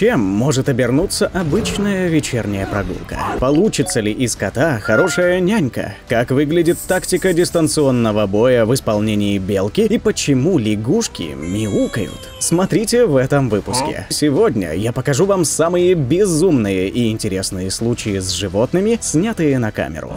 чем может обернуться обычная вечерняя прогулка? Получится ли из кота хорошая нянька? Как выглядит тактика дистанционного боя в исполнении белки? И почему лягушки мяукают? Смотрите в этом выпуске. Сегодня я покажу вам самые безумные и интересные случаи с животными, снятые на камеру.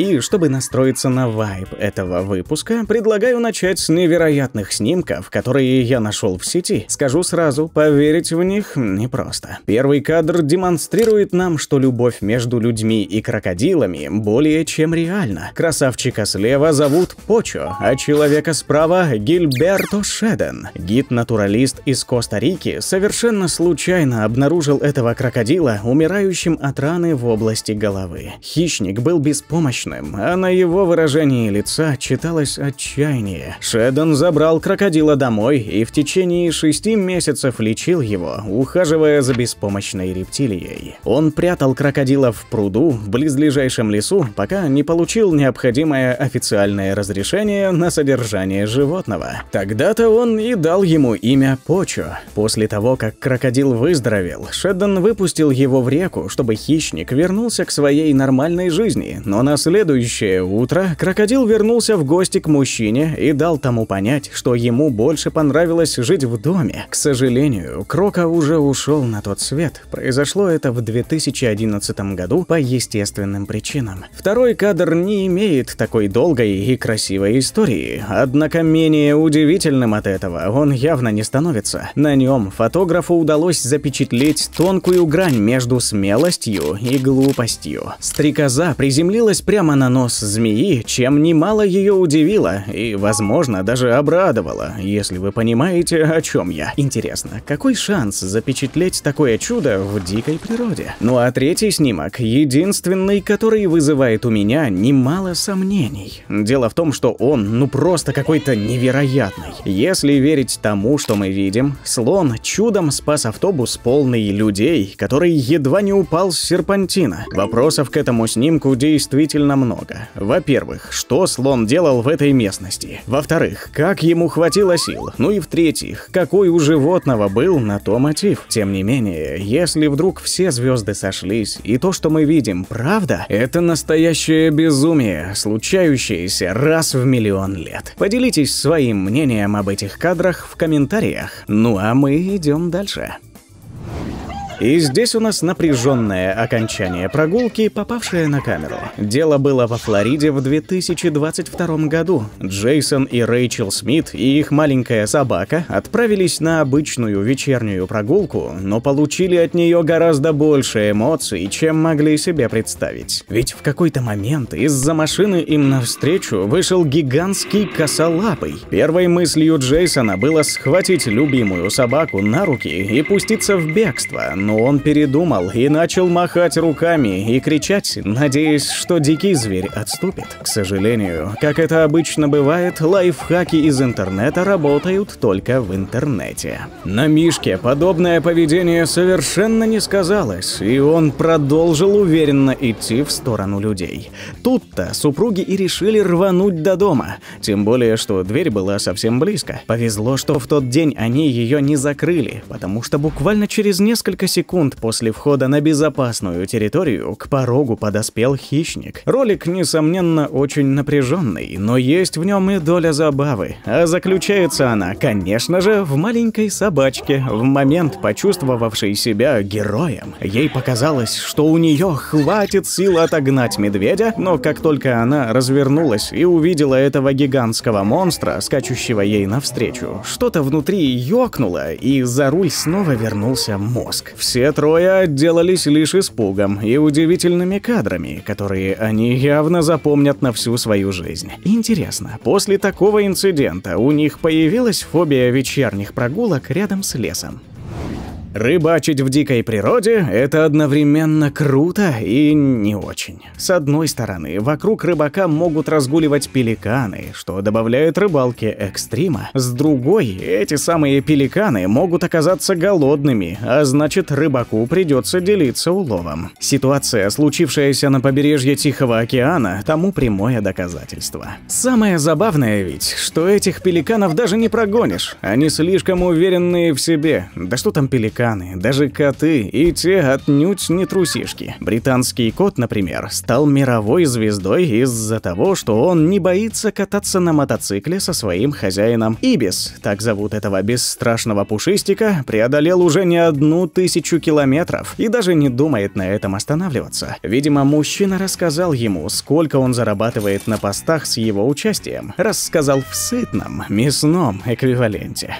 И чтобы настроиться на вайб этого выпуска, предлагаю начать с невероятных снимков, которые я нашел в сети. Скажу сразу, поверить в них непросто. Первый кадр демонстрирует нам, что любовь между людьми и крокодилами более чем реальна. Красавчика слева зовут Почо, а человека справа – Гильберто Шеден. Гид-натуралист из Коста-Рики совершенно случайно обнаружил этого крокодила, умирающим от раны в области головы. Хищник был беспомощным мрачным, а на его выражении лица читалось отчаяние. Шедон забрал крокодила домой и в течение шести месяцев лечил его, ухаживая за беспомощной рептилией. Он прятал крокодила в пруду в близлежащем лесу, пока не получил необходимое официальное разрешение на содержание животного. Тогда-то он и дал ему имя Почо. После того, как крокодил выздоровел, Шеддон выпустил его в реку, чтобы хищник вернулся к своей нормальной жизни, но на следующий следующее утро крокодил вернулся в гости к мужчине и дал тому понять, что ему больше понравилось жить в доме. К сожалению, Крока уже ушел на тот свет. Произошло это в 2011 году по естественным причинам. Второй кадр не имеет такой долгой и красивой истории, однако менее удивительным от этого он явно не становится. На нем фотографу удалось запечатлеть тонкую грань между смелостью и глупостью. Стрекоза приземлилась прямо прямо на нос змеи, чем немало ее удивило и, возможно, даже обрадовало, если вы понимаете, о чем я. Интересно, какой шанс запечатлеть такое чудо в дикой природе? Ну а третий снимок, единственный, который вызывает у меня немало сомнений. Дело в том, что он ну просто какой-то невероятный. Если верить тому, что мы видим, слон чудом спас автобус полный людей, который едва не упал с серпантина. Вопросов к этому снимку действительно довольно много. Во-первых, что слон делал в этой местности? Во-вторых, как ему хватило сил? Ну и в-третьих, какой у животного был на то мотив? Тем не менее, если вдруг все звезды сошлись, и то, что мы видим, правда, это настоящее безумие, случающееся раз в миллион лет. Поделитесь своим мнением об этих кадрах в комментариях. Ну а мы идем дальше. И здесь у нас напряженное окончание прогулки, попавшее на камеру. Дело было во Флориде в 2022 году. Джейсон и Рэйчел Смит и их маленькая собака отправились на обычную вечернюю прогулку, но получили от нее гораздо больше эмоций, чем могли себе представить. Ведь в какой-то момент из-за машины им навстречу вышел гигантский косолапый. Первой мыслью Джейсона было схватить любимую собаку на руки и пуститься в бегство, но он передумал и начал махать руками и кричать, надеясь, что дикий зверь отступит. К сожалению, как это обычно бывает, лайфхаки из интернета работают только в интернете. На Мишке подобное поведение совершенно не сказалось, и он продолжил уверенно идти в сторону людей. Тут-то супруги и решили рвануть до дома, тем более, что дверь была совсем близко. Повезло, что в тот день они ее не закрыли, потому что буквально через несколько секунд секунд после входа на безопасную территорию к порогу подоспел хищник. Ролик, несомненно, очень напряженный, но есть в нем и доля забавы. А заключается она, конечно же, в маленькой собачке, в момент почувствовавшей себя героем. Ей показалось, что у нее хватит сил отогнать медведя, но как только она развернулась и увидела этого гигантского монстра, скачущего ей навстречу, что-то внутри ёкнуло, и за руль снова вернулся мозг. Все все трое отделались лишь испугом и удивительными кадрами, которые они явно запомнят на всю свою жизнь. Интересно, после такого инцидента у них появилась фобия вечерних прогулок рядом с лесом? Рыбачить в дикой природе – это одновременно круто и не очень. С одной стороны, вокруг рыбака могут разгуливать пеликаны, что добавляет рыбалке экстрима. С другой, эти самые пеликаны могут оказаться голодными, а значит рыбаку придется делиться уловом. Ситуация, случившаяся на побережье Тихого океана, тому прямое доказательство. Самое забавное ведь, что этих пеликанов даже не прогонишь, они слишком уверенные в себе. Да что там пеликаны? великаны, даже коты, и те отнюдь не трусишки. Британский кот, например, стал мировой звездой из-за того, что он не боится кататься на мотоцикле со своим хозяином. Ибис, так зовут этого бесстрашного пушистика, преодолел уже не одну тысячу километров и даже не думает на этом останавливаться. Видимо, мужчина рассказал ему, сколько он зарабатывает на постах с его участием. Рассказал в сытном, мясном эквиваленте.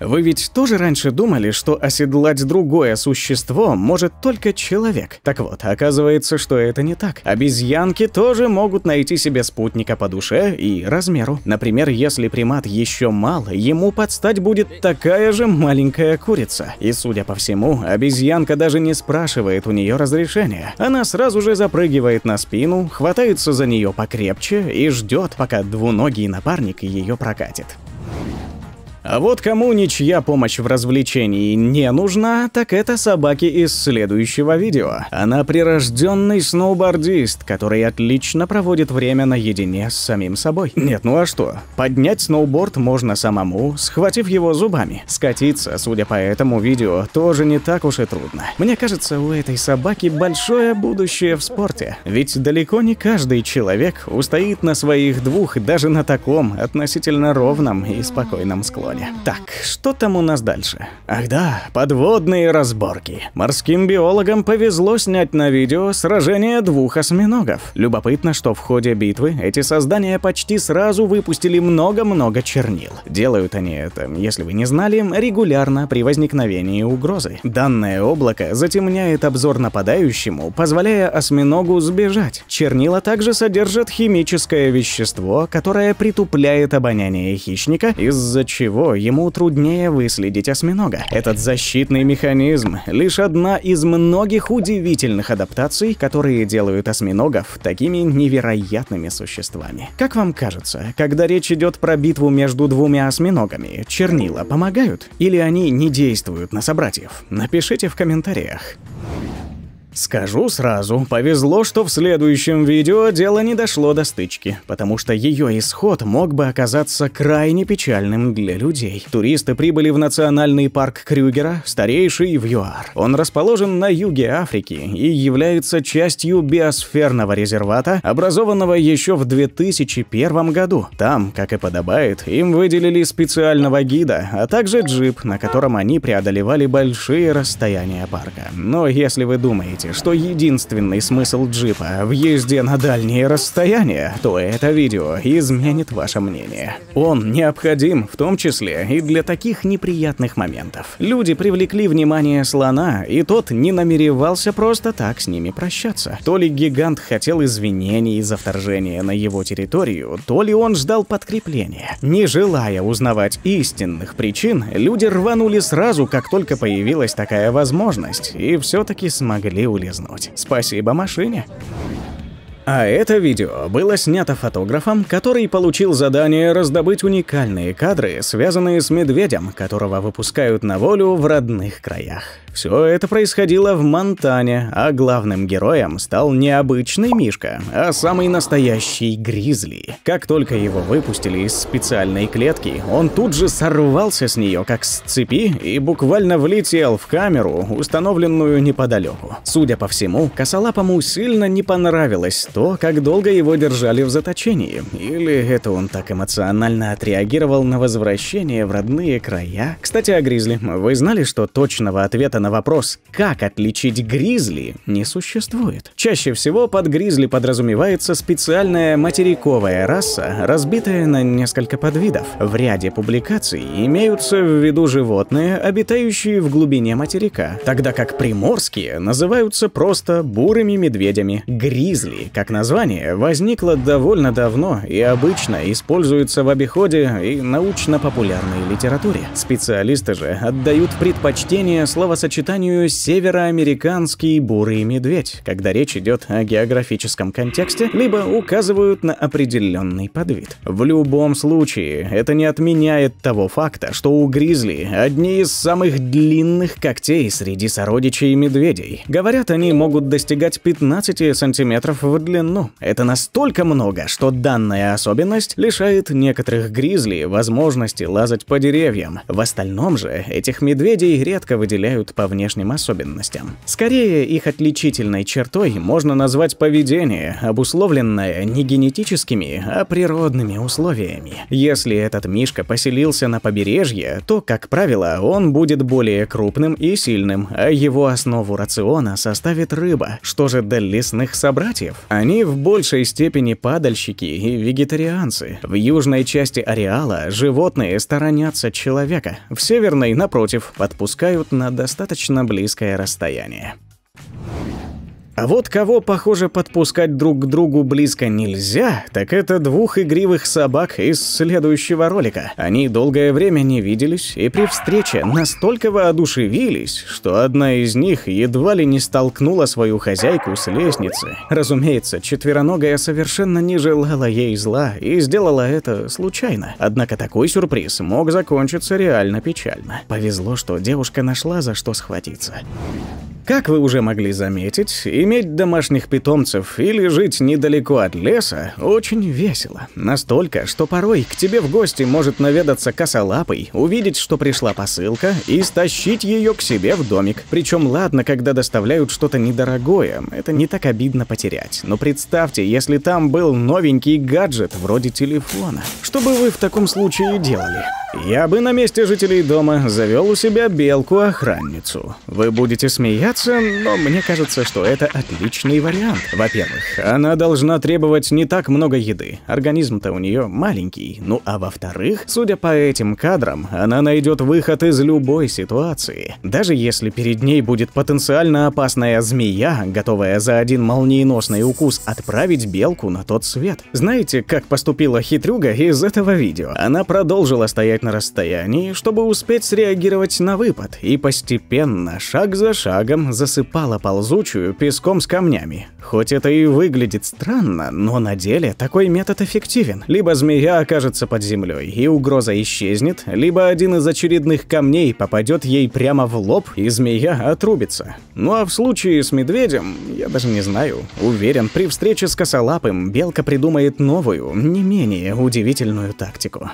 Вы ведь тоже раньше думали, что оседлать другое существо может только человек. Так вот, оказывается, что это не так. Обезьянки тоже могут найти себе спутника по душе и размеру. Например, если примат еще мал, ему подстать будет такая же маленькая курица. И судя по всему, обезьянка даже не спрашивает у нее разрешения. Она сразу же запрыгивает на спину, хватается за нее покрепче и ждет, пока двуногий напарник ее прокатит. А вот кому ничья помощь в развлечении не нужна, так это собаки из следующего видео. Она прирожденный сноубордист, который отлично проводит время наедине с самим собой. Нет, ну а что? Поднять сноуборд можно самому, схватив его зубами. Скатиться, судя по этому видео, тоже не так уж и трудно. Мне кажется, у этой собаки большое будущее в спорте. Ведь далеко не каждый человек устоит на своих двух даже на таком относительно ровном и спокойном склоне сделали. Так, что там у нас дальше? Ах да, подводные разборки. Морским биологам повезло снять на видео сражение двух осьминогов. Любопытно, что в ходе битвы эти создания почти сразу выпустили много-много чернил. Делают они это, если вы не знали, регулярно при возникновении угрозы. Данное облако затемняет обзор нападающему, позволяя осьминогу сбежать. Чернила также содержат химическое вещество, которое притупляет обоняние хищника, из-за чего всего, ему труднее выследить осьминога. Этот защитный механизм – лишь одна из многих удивительных адаптаций, которые делают осьминогов такими невероятными существами. Как вам кажется, когда речь идет про битву между двумя осьминогами, чернила помогают? Или они не действуют на собратьев? Напишите в комментариях. Скажу сразу, повезло, что в следующем видео дело не дошло до стычки, потому что ее исход мог бы оказаться крайне печальным для людей. Туристы прибыли в национальный парк Крюгера, старейший в ЮАР. Он расположен на юге Африки и является частью биосферного резервата, образованного еще в 2001 году. Там, как и подобает, им выделили специального гида, а также джип, на котором они преодолевали большие расстояния парка. Но если вы думаете, считаете, что единственный смысл джипа в езде на дальние расстояния, то это видео изменит ваше мнение. Он необходим в том числе и для таких неприятных моментов. Люди привлекли внимание слона, и тот не намеревался просто так с ними прощаться. То ли гигант хотел извинений за вторжение на его территорию, то ли он ждал подкрепления. Не желая узнавать истинных причин, люди рванули сразу, как только появилась такая возможность, и все-таки смогли улизнуть. Спасибо машине. А это видео было снято фотографом, который получил задание раздобыть уникальные кадры, связанные с медведем, которого выпускают на волю в родных краях. Все это происходило в Монтане, а главным героем стал необычный Мишка, а самый настоящий Гризли. Как только его выпустили из специальной клетки, он тут же сорвался с нее как с цепи и буквально влетел в камеру, установленную неподалеку. Судя по всему, Косолапому сильно не понравилось то, как долго его держали в заточении, или это он так эмоционально отреагировал на возвращение в родные края. Кстати, о Гризли. Вы знали, что точного ответа на вопрос, как отличить гризли, не существует. Чаще всего под гризли подразумевается специальная материковая раса, разбитая на несколько подвидов. В ряде публикаций имеются в виду животные, обитающие в глубине материка, тогда как приморские называются просто бурыми медведями. Гризли, как название, возникло довольно давно и обычно используется в обиходе и научно-популярной литературе. Специалисты же отдают предпочтение словосочетанию словосочетанию «североамериканский бурый медведь», когда речь идет о географическом контексте, либо указывают на определенный подвид. В любом случае, это не отменяет того факта, что у гризли одни из самых длинных когтей среди сородичей медведей. Говорят, они могут достигать 15 сантиметров в длину. Это настолько много, что данная особенность лишает некоторых гризли возможности лазать по деревьям. В остальном же этих медведей редко выделяют по внешним особенностям. Скорее, их отличительной чертой можно назвать поведение, обусловленное не генетическими, а природными условиями. Если этот мишка поселился на побережье, то, как правило, он будет более крупным и сильным, а его основу рациона составит рыба. Что же до лесных собратьев? Они в большей степени падальщики и вегетарианцы. В южной части ареала животные сторонятся человека, в северной, напротив, подпускают на достаточно достаточно близкое расстояние. А вот кого, похоже, подпускать друг к другу близко нельзя, так это двух игривых собак из следующего ролика. Они долгое время не виделись и при встрече настолько воодушевились, что одна из них едва ли не столкнула свою хозяйку с лестницы. Разумеется, четвероногая совершенно не желала ей зла и сделала это случайно. Однако такой сюрприз мог закончиться реально печально. Повезло, что девушка нашла за что схватиться. Как вы уже могли заметить, иметь домашних питомцев или жить недалеко от леса очень весело. Настолько, что порой к тебе в гости может наведаться косолапый, увидеть, что пришла посылка, и стащить ее к себе в домик. Причем ладно, когда доставляют что-то недорогое, это не так обидно потерять. Но представьте, если там был новенький гаджет вроде телефона. Что бы вы в таком случае делали? Я бы на месте жителей дома завел у себя белку-охранницу. Вы будете смеяться, но мне кажется, что это отличный вариант. Во-первых, она должна требовать не так много еды. Организм-то у нее маленький. Ну а во-вторых, судя по этим кадрам, она найдет выход из любой ситуации. Даже если перед ней будет потенциально опасная змея, готовая за один молниеносный укус отправить белку на тот свет. Знаете, как поступила хитрюга из этого видео? Она продолжила стоять держать на расстоянии, чтобы успеть среагировать на выпад, и постепенно, шаг за шагом, засыпала ползучую песком с камнями. Хоть это и выглядит странно, но на деле такой метод эффективен. Либо змея окажется под землей, и угроза исчезнет, либо один из очередных камней попадет ей прямо в лоб, и змея отрубится. Ну а в случае с медведем, я даже не знаю. Уверен, при встрече с косолапым белка придумает новую, не менее удивительную тактику.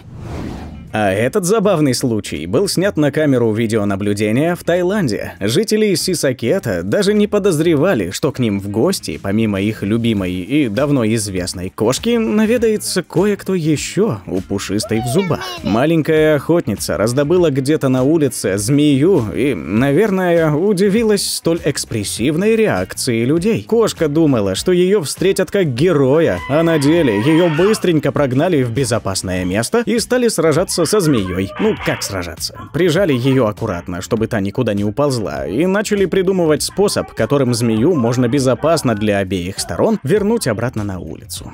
А этот забавный случай был снят на камеру видеонаблюдения в Таиланде. Жители Сисакета даже не подозревали, что к ним в гости, помимо их любимой и давно известной кошки, наведается кое-кто еще у пушистой в зубах. Маленькая охотница раздобыла где-то на улице змею и, наверное, удивилась столь экспрессивной реакции людей. Кошка думала, что ее встретят как героя, а на деле ее быстренько прогнали в безопасное место и стали сражаться со змеей. Ну, как сражаться? Прижали ее аккуратно, чтобы та никуда не уползла, и начали придумывать способ, которым змею можно безопасно для обеих сторон вернуть обратно на улицу.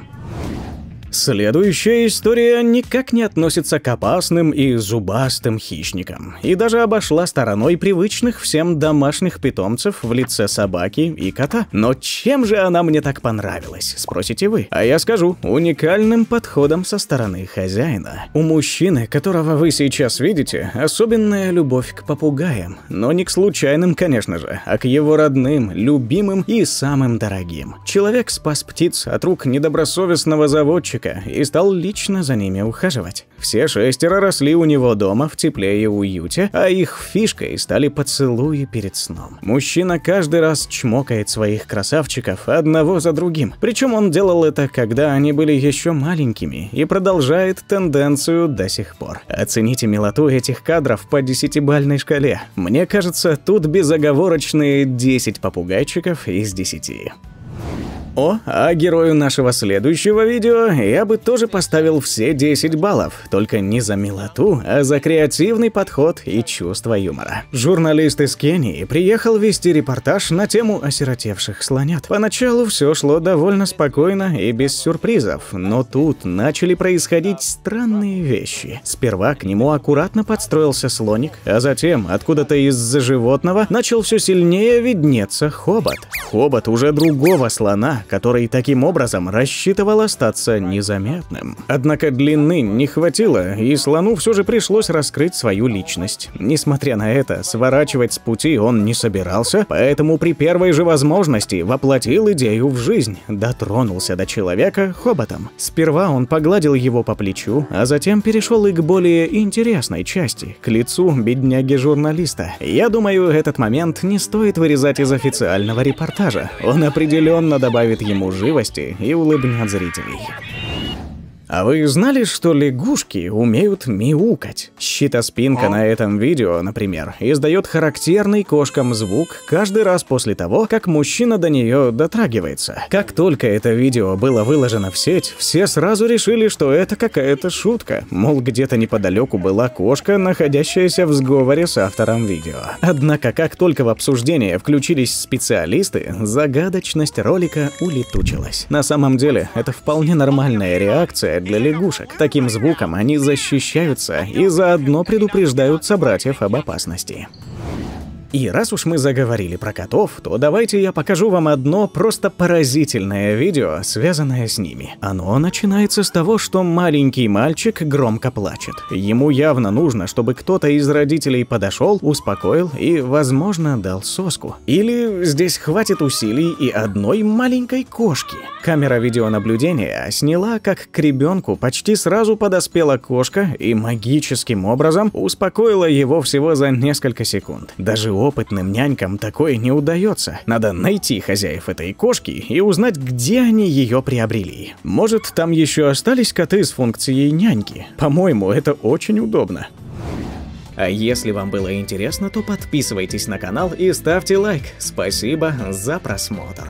Следующая история никак не относится к опасным и зубастым хищникам, и даже обошла стороной привычных всем домашних питомцев в лице собаки и кота. Но чем же она мне так понравилась, спросите вы? А я скажу, уникальным подходом со стороны хозяина. У мужчины, которого вы сейчас видите, особенная любовь к попугаям, но не к случайным, конечно же, а к его родным, любимым и самым дорогим. Человек спас птиц от рук недобросовестного заводчика, садика и стал лично за ними ухаживать. Все шестеро росли у него дома в тепле и уюте, а их фишкой стали поцелуи перед сном. Мужчина каждый раз чмокает своих красавчиков одного за другим. Причем он делал это, когда они были еще маленькими, и продолжает тенденцию до сих пор. Оцените милоту этих кадров по десятибальной шкале. Мне кажется, тут безоговорочные 10 попугайчиков из 10. О, а герою нашего следующего видео я бы тоже поставил все 10 баллов, только не за милоту, а за креативный подход и чувство юмора. Журналист из Кении приехал вести репортаж на тему осиротевших слонят. Поначалу все шло довольно спокойно и без сюрпризов, но тут начали происходить странные вещи. Сперва к нему аккуратно подстроился слоник, а затем откуда-то из-за животного начал все сильнее виднеться хобот. Хобот уже другого слона который таким образом рассчитывал остаться незаметным. Однако длины не хватило, и слону все же пришлось раскрыть свою личность. Несмотря на это, сворачивать с пути он не собирался, поэтому при первой же возможности воплотил идею в жизнь, дотронулся до человека хоботом. Сперва он погладил его по плечу, а затем перешел и к более интересной части, к лицу бедняги-журналиста. Я думаю, этот момент не стоит вырезать из официального репортажа. Он определенно добавит добавит ему живости и улыбнет зрителей. А вы знали, что лягушки умеют мяукать? Щитоспинка на этом видео, например, издает характерный кошкам звук каждый раз после того, как мужчина до нее дотрагивается. Как только это видео было выложено в сеть, все сразу решили, что это какая-то шутка. Мол, где-то неподалеку была кошка, находящаяся в сговоре с автором видео. Однако, как только в обсуждение включились специалисты, загадочность ролика улетучилась. На самом деле, это вполне нормальная реакция как для лягушек. Таким звуком они защищаются и заодно предупреждают собратьев об опасности. И раз уж мы заговорили про котов, то давайте я покажу вам одно просто поразительное видео, связанное с ними. Оно начинается с того, что маленький мальчик громко плачет. Ему явно нужно, чтобы кто-то из родителей подошел, успокоил и, возможно, дал соску. Или здесь хватит усилий и одной маленькой кошки. Камера видеонаблюдения сняла, как к ребенку почти сразу подоспела кошка и магическим образом успокоила его всего за несколько секунд. Даже опытным нянькам такое не удается. Надо найти хозяев этой кошки и узнать, где они ее приобрели. Может, там еще остались коты с функцией няньки? По-моему, это очень удобно. А если вам было интересно, то подписывайтесь на канал и ставьте лайк. Спасибо за просмотр.